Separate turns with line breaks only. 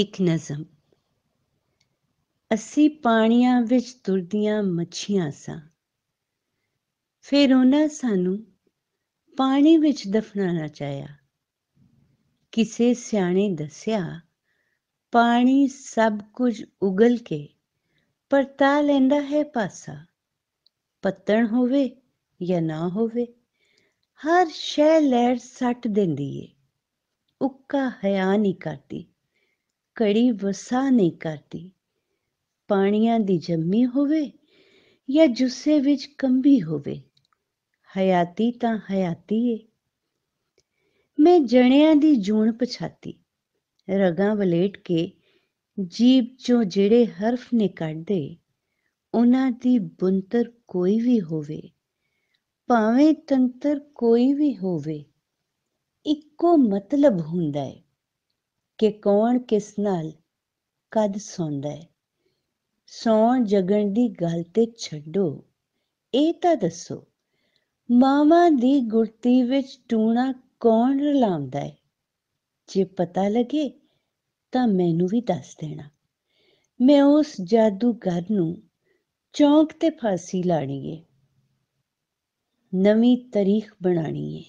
ਇੱਕ ਨਜ਼ਮ ਅਸੀਂ ਪਾਣੀਆਂ ਵਿੱਚ ਤੁਰਦੀਆਂ ਮੱਛੀਆਂ ਸਾਂ ਫਿਰ ਉਹਨਾਂ ਸਾਨੂੰ ਪਾਣੀ ਵਿੱਚ ਦਫਨਾਣਾ ਚਾਹਿਆ ਕਿਸੇ ਸਿਆਣੇ ਦੱਸਿਆ ਪਾਣੀ ਸਭ ਕੁਝ ਉਗਲ ਕੇ ਪਰਤਾ ਲੈਂਦਾ ਹੈ ਪਾਸਾ ਪੱਤਣ ਹੋਵੇ ਜਾਂ ਨਾ ਹੋਵੇ ਹਰ ਸ਼ੈ ਲਹਿਰ ਸੱਟ ਦਿੰਦੀ ਏ ਉੱਕਾ ਹਿਆ ਨਹੀਂ ਕਰਦੀ ਕੜੀ ਵਸਾ ਨਹੀਂ ਕਰਦੀ ਪਾਣੀਆਂ ਦੀ ਜੰਮੀ ਹੋਵੇ ਜਾਂ ਜੁੱਸੇ ਵਿੱਚ ਕੰਬੀ ਹੋਵੇ ਹਯਾਤੀ ਤਾਂ ਹਯਾਤੀ ਏ ਮੈਂ ਜਣਿਆਂ ਦੀ ਜੂਣ ਪਛਾਤੀ ਰਗਾਂ ਵਲੇਟ ਕੇ ਜੀਬ ਚੋਂ ਜਿਹੜੇ ਹਰਫ ਨੇ ਕੱਢਦੇ ਉਹਨਾਂ ਦੀ ਬੁੰਤਰ ਕੋਈ ਵੀ ਹੋਵੇ ਭਾਵੇਂ ਤੰਤਰ ਕੋਈ ਵੀ ਹੋਵੇ ਇੱਕੋ ਮਤਲਬ ਹੁੰਦਾ ਹੈ ਕਿ ਕੌਣ ਕਿਸ ਨਾਲ ਕਦ ਸੌਂਦਾ ਹੈ ਸੌਣ ਜਗਣ ਦੀ ਗੱਲ ਤੇ ਛੱਡੋ ਇਹ ਤਾਂ ਦੱਸੋ ਮਾਵਾ ਦੀ ਗੁਰਤੀ ਵਿੱਚ ਟੂਣਾ ਕੌਣ ਰਲਾਉਂਦਾ ਹੈ ਜੇ ਪਤਾ ਲੱਗੇ ਤਾਂ ਮੈਨੂੰ ਵੀ ਦੱਸ ਦੇਣਾ ਮੈਂ ਉਸ ਜਾਦੂਗਰ ਨੂੰ ਚੌਂਕ ਤੇ ਫਾਸੀ ਲਾਣੀ ਏ ਨਵੀਂ ਤਾਰੀਖ ਬਣਾਣੀ ਏ